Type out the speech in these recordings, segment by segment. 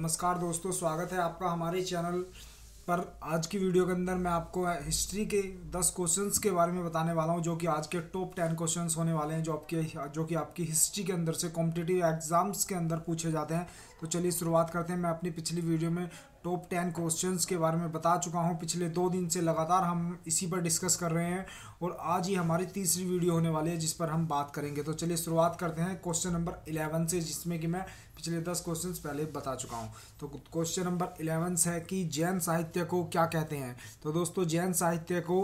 नमस्कार दोस्तों स्वागत है आपका हमारे चैनल पर आज की वीडियो के अंदर मैं आपको हिस्ट्री के दस क्वेश्चंस के बारे में बताने वाला हूं जो कि आज के टॉप टेन क्वेश्चंस होने वाले हैं जो आपके जो कि आपकी हिस्ट्री के अंदर से कॉम्पिटेटिव एग्जाम्स के अंदर पूछे जाते हैं तो चलिए शुरुआत करते हैं मैं अपनी पिछली वीडियो में टॉप टेन क्वेश्चंस के बारे में बता चुका हूँ पिछले दो दिन से लगातार हम इसी पर डिस्कस कर रहे हैं और आज ही हमारी तीसरी वीडियो होने वाली है जिस पर हम बात करेंगे तो चलिए शुरुआत करते हैं क्वेश्चन नंबर इलेवन से जिसमें कि मैं पिछले दस क्वेश्चंस पहले बता चुका हूँ तो क्वेश्चन नंबर इलेवन है कि जैन साहित्य को क्या कहते हैं तो दोस्तों जैन साहित्य को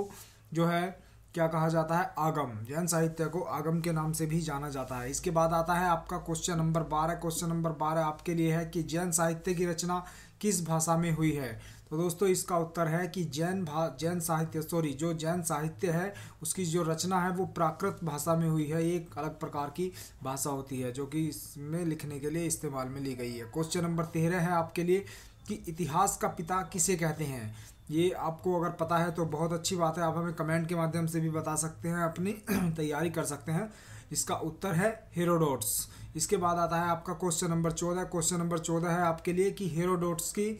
जो है क्या कहा जाता है आगम जैन साहित्य को आगम के नाम से भी जाना जाता है इसके बाद आता है आपका क्वेश्चन नंबर बारह क्वेश्चन नंबर बारह आपके लिए है कि जैन साहित्य की रचना किस भाषा में हुई है तो दोस्तों इसका उत्तर है कि जैन भा जैन साहित्य सॉरी जो जैन साहित्य है उसकी जो रचना है वो प्राकृत भाषा में हुई है ये एक अलग प्रकार की भाषा होती है जो कि इसमें लिखने के लिए इस्तेमाल में ली गई है क्वेश्चन नंबर तेरह है आपके लिए कि इतिहास का पिता किसे कहते हैं ये आपको अगर पता है तो बहुत अच्छी बात है आप हमें कमेंट के माध्यम से भी बता सकते हैं अपनी तैयारी कर सकते हैं इसका उत्तर है हेरोडोट्स इसके बाद आता है आपका क्वेश्चन नंबर चौदह क्वेश्चन नंबर चौदह है आपके लिए कि हेरोडोट्स की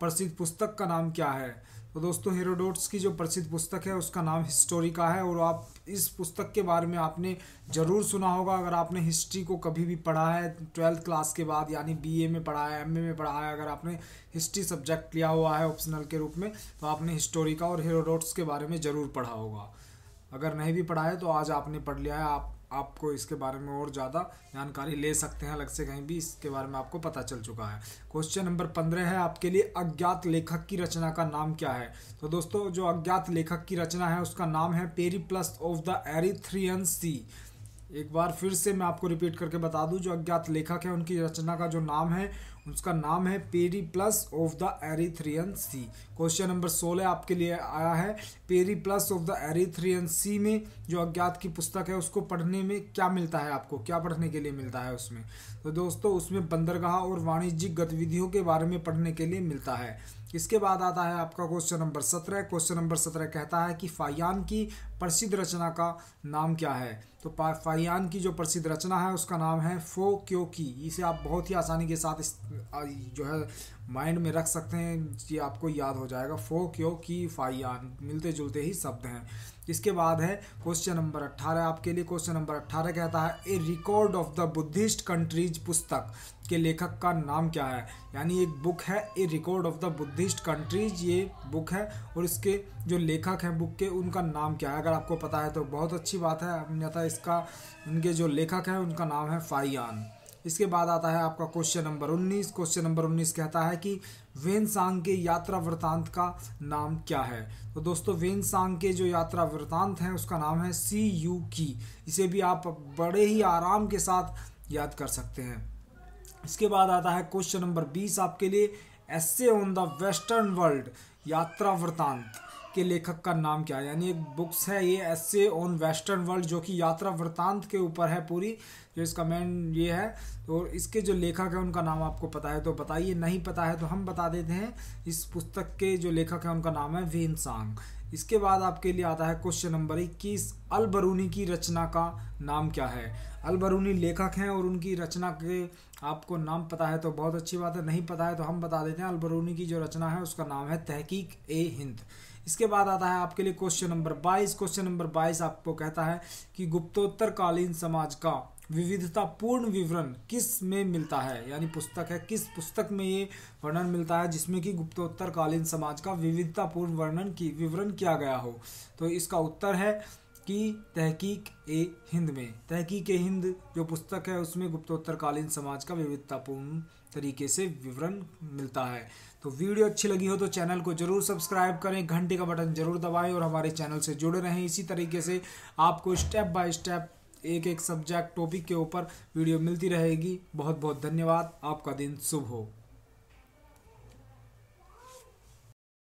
प्रसिद्ध पुस्तक का नाम क्या है तो दोस्तों हेरोडोट्स की जो प्रसिद्ध पुस्तक है उसका नाम हिस्टोरिका है और आप इस पुस्तक के बारे में आपने ज़रूर सुना होगा अगर आपने हिस्ट्री को कभी भी पढ़ा है ट्वेल्थ क्लास के बाद यानी बीए में पढ़ा है एमए में पढ़ा है अगर आपने हिस्ट्री सब्जेक्ट लिया हुआ है ऑप्शनल के रूप में तो आपने हिस्टोरिका और हेरोडोट्स के बारे में ज़रूर पढ़ा होगा अगर नहीं भी पढ़ा है तो आज आपने पढ़ लिया है आप आपको इसके बारे में और ज़्यादा जानकारी ले सकते हैं अलग से कहीं भी इसके बारे में आपको पता चल चुका है क्वेश्चन नंबर पंद्रह है आपके लिए अज्ञात लेखक की रचना का नाम क्या है तो दोस्तों जो अज्ञात लेखक की रचना है उसका नाम है Periplus of the Erythraean Sea एक बार फिर से मैं आपको रिपीट करके बता दूं जो अज्ञात लेखक है उनकी रचना का जो नाम है उसका नाम है Periplus of the Erythraean Sea question number सोलह आपके लिए आया है Periplus of the Erythraean Sea में जो अज्ञात की पुस्तक है उसको पढ़ने में क्या मिलता है आपको क्या पढ़ने के लिए मिलता है उसमें तो दोस्तों उसमें बंदरगाह और वाणिज्यिक गतिविधियों के बारे में पढ़ने के लिए मिलता है इसके बाद आता है आपका क्वेश्चन नंबर सत्रह क्वेश्चन नंबर सत्रह कहता है कि फायान की प्रसिद्ध रचना का नाम क्या है तो फायान की जो प्रसिद्ध रचना है उसका नाम है फो क्यों की इसे आप बहुत ही आसानी के साथ जो है माइंड में रख सकते हैं ये आपको याद हो जाएगा फो क्यो की फाइयान मिलते जुलते ही शब्द हैं इसके बाद है क्वेश्चन नंबर अट्ठारह आपके लिए क्वेश्चन नंबर अट्ठारह कहता है a record of the Buddhist countries पुस्तक के लेखक का नाम क्या है यानी एक बुक है a record of the Buddhist countries ये बुक है और इसके जो लेखक हैं बुक के उनका नाम क्या है अगर आपको पता है तो बहुत अच्छी बात है अन्यथा इसका उनके जो लेखक हैं उनका नाम है फाइयान इसके बाद आता है आपका क्वेश्चन नंबर उन्नीस क्वेश्चन नंबर उन्नीस कहता है कि वेन सांग के यात्रा वृतांत का नाम क्या है तो दोस्तों वेन सांग के जो यात्रा वृतांत है उसका नाम है सी यू की इसे भी आप बड़े ही आराम के साथ याद कर सकते हैं इसके बाद आता है क्वेश्चन नंबर बीस आपके लिए एस ऑन द वेस्टर्न वर्ल्ड यात्रा वृतांत के लेखक का नाम क्या है यानी एक बुक्स है ये एस ऑन वेस्टर्न वर्ल्ड जो कि यात्रा वृतांत के ऊपर है पूरी जो इसका मेन ये है और इसके जो लेखक है उनका नाम आपको पता है तो बताइए नहीं पता है तो हम बता देते हैं इस पुस्तक के जो लेखक है उनका नाम है वेन सांग इसके बाद आपके लिए आता है क्वेश्चन नंबर इक्कीस अलबरूनी की रचना का नाम क्या है अलबरूनी लेखक हैं और उनकी रचना के आपको नाम पता है तो बहुत अच्छी बात है नहीं पता है तो हम बता देते हैं अलबरूनी की जो रचना है उसका नाम है तहकीक ए हिंद इसके बाद आता है आपके लिए क्वेश्चन नंबर बाईस क्वेश्चन नंबर बाईस आपको कहता है कि गुप्तोत्तरकालीन समाज का विविधतापूर्ण विवरण किस में मिलता है यानी पुस्तक है किस पुस्तक में ये वर्णन मिलता है जिसमें कि गुप्तोत्तरकालीन समाज का विविधतापूर्ण वर्णन की विवरण किया गया हो तो इसका उत्तर है कि तहकीक ए हिंद में तहकीक ए हिंद जो पुस्तक है उसमें गुप्तोत्तरकालीन समाज का विविधतापूर्ण तरीके से विवरण मिलता है तो वीडियो अच्छी लगी हो तो चैनल को जरूर सब्सक्राइब करें घंटे का बटन जरूर दबाएं और हमारे चैनल से जुड़े रहें इसी तरीके से आपको स्टेप बाय स्टेप एक एक सब्जेक्ट टॉपिक के ऊपर वीडियो मिलती रहेगी बहुत बहुत धन्यवाद आपका दिन शुभ हो